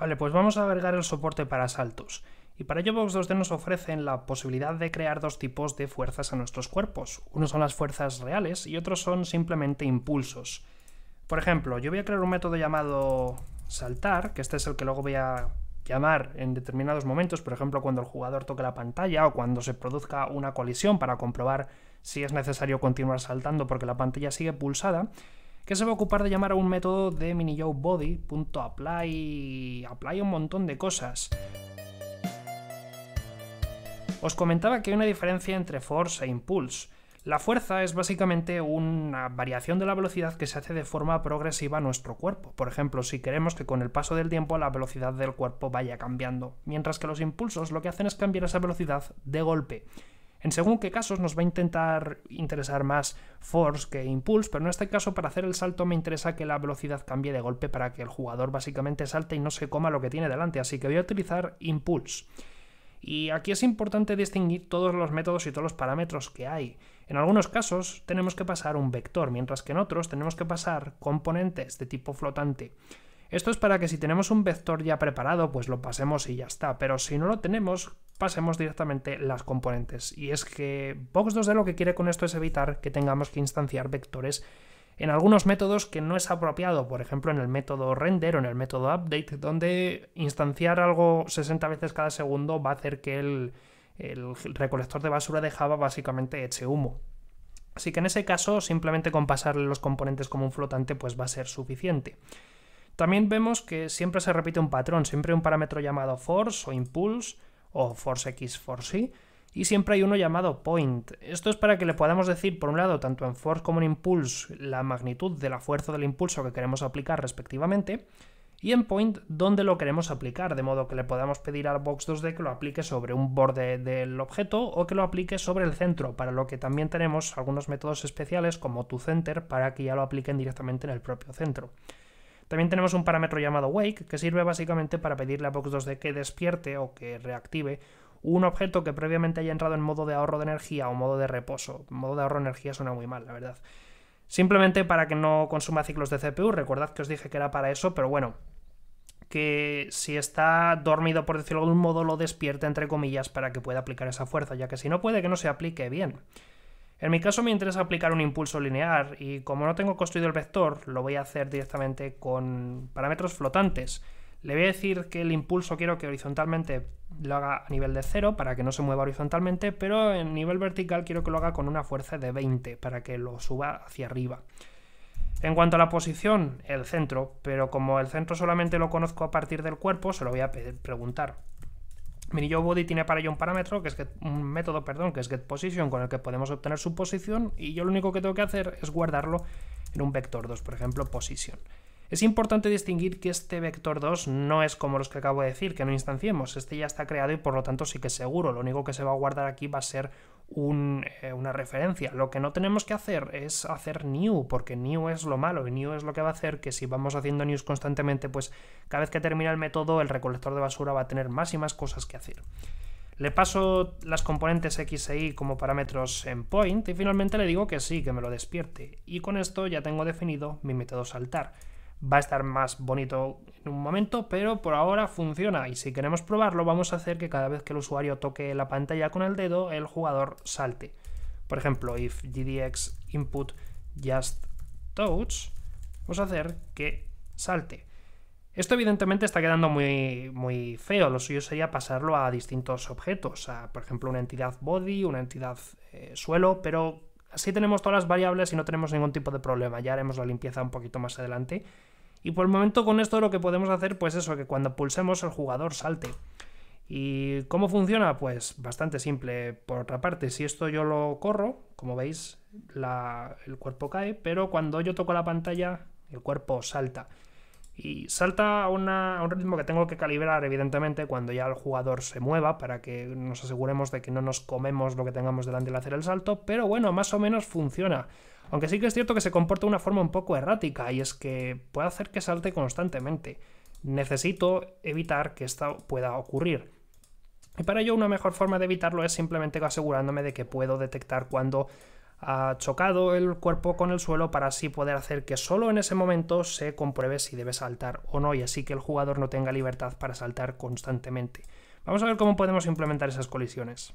Vale, pues vamos a agregar el soporte para saltos. Y para ello Box2D nos ofrece la posibilidad de crear dos tipos de fuerzas a nuestros cuerpos. Unos son las fuerzas reales y otros son simplemente impulsos. Por ejemplo, yo voy a crear un método llamado saltar, que este es el que luego voy a llamar en determinados momentos, por ejemplo cuando el jugador toque la pantalla o cuando se produzca una colisión para comprobar si es necesario continuar saltando porque la pantalla sigue pulsada que se va a ocupar de llamar a un método de mini punto apply un montón de cosas. Os comentaba que hay una diferencia entre force e impulse. La fuerza es básicamente una variación de la velocidad que se hace de forma progresiva a nuestro cuerpo. Por ejemplo, si queremos que con el paso del tiempo la velocidad del cuerpo vaya cambiando, mientras que los impulsos lo que hacen es cambiar esa velocidad de golpe. En según qué casos nos va a intentar interesar más force que impulse, pero en este caso para hacer el salto me interesa que la velocidad cambie de golpe para que el jugador básicamente salte y no se coma lo que tiene delante, así que voy a utilizar impulse. Y aquí es importante distinguir todos los métodos y todos los parámetros que hay. En algunos casos tenemos que pasar un vector, mientras que en otros tenemos que pasar componentes de tipo flotante. Esto es para que si tenemos un vector ya preparado, pues lo pasemos y ya está, pero si no lo tenemos, pasemos directamente las componentes. Y es que Box2D lo que quiere con esto es evitar que tengamos que instanciar vectores en algunos métodos que no es apropiado, por ejemplo en el método render o en el método update, donde instanciar algo 60 veces cada segundo va a hacer que el, recolector de basura de Java básicamente eche humo. Así que en ese caso simplemente con pasarle los componentes como un flotante pues va a ser suficiente. También vemos que siempre se repite un patrón, siempre un parámetro llamado force o impulse o Force X, Force Y, y siempre hay uno llamado point. Esto es para que le podamos decir, por un lado, tanto en force como en impulse, la magnitud de la fuerza del impulso que queremos aplicar respectivamente, y en point dónde lo queremos aplicar, de modo que le podamos pedir al box 2D que lo aplique sobre un borde del objeto o que lo aplique sobre el centro, para lo que también tenemos algunos métodos especiales como toCenter para que ya lo apliquen directamente en el propio centro. También tenemos un parámetro llamado wake, que sirve básicamente para pedirle a Box2D que despierte o que reactive un objeto que previamente haya entrado en modo de ahorro de energía o modo de reposo. Modo de ahorro de energía suena muy mal, la verdad. Simplemente para que no consuma ciclos de CPU, recordad que os dije que era para eso, pero bueno, que si está dormido, por decirlo de algún modo, lo despierte entre comillas, para que pueda aplicar esa fuerza, ya que si no puede que no se aplique bien. En mi caso me interesa aplicar un impulso lineal y como no tengo construido el vector, lo voy a hacer directamente con parámetros flotantes. Le voy a decir que el impulso quiero que horizontalmente lo haga a nivel de 0 para que no se mueva horizontalmente, pero en nivel vertical quiero que lo haga con una fuerza de 20 para que lo suba hacia arriba. En cuanto a la posición, el centro, pero como el centro solamente lo conozco a partir del cuerpo, se lo voy a preguntar yo Body tiene para ello un parámetro, que es un método, perdón, que es getPosition, con el que podemos obtener su posición, y yo lo único que tengo que hacer es guardarlo en un vector 2, por ejemplo, position. Es importante distinguir que este vector 2 no es como los que acabo de decir, que no instanciemos, este ya está creado y por lo tanto sí que es seguro, lo único que se va a guardar aquí va a ser eh, una referencia. Lo que no tenemos que hacer es hacer new, porque new es lo malo y new es lo que va a hacer que si vamos haciendo news constantemente, pues cada vez que termina el método el recolector de basura va a tener más y más cosas que hacer. Le paso las componentes X e Y como parámetros en point y finalmente le digo que sí, que me lo despierte. Y con esto ya tengo definido mi método saltar va a estar más bonito en un momento, pero por ahora funciona y si queremos probarlo vamos a hacer que cada vez que el usuario toque la pantalla con el dedo, el jugador salte. Por ejemplo, if GDX input just touch, vamos a hacer que salte. Esto evidentemente está quedando muy, muy feo, lo suyo sería pasarlo a distintos objetos, por ejemplo una entidad body, una entidad eh, suelo, pero así tenemos todas las variables y no tenemos ningún tipo de problema, ya haremos la limpieza un poquito más adelante. Y por el momento con esto lo que podemos hacer, pues eso, que cuando pulsemos el jugador salte. ¿Y cómo funciona? Pues bastante simple. Por otra parte, si esto yo lo corro, como veis, el cuerpo cae, pero cuando yo toco la pantalla, el cuerpo salta. Y salta a, a, un ritmo que tengo que calibrar, evidentemente, cuando ya el jugador se mueva, para que nos aseguremos de que no nos comemos lo que tengamos delante al hacer el salto, pero bueno, más o menos funciona. Aunque sí que es cierto que se comporta de una forma un poco errática y es que puede hacer que salte constantemente. Necesito evitar que esto pueda ocurrir. Y para ello una mejor forma de evitarlo es simplemente asegurándome de que puedo detectar cuando ha chocado el cuerpo con el suelo para así poder hacer que solo en ese momento se compruebe si debe saltar o no y así que el jugador no tenga libertad para saltar constantemente. Vamos a ver cómo podemos implementar esas colisiones.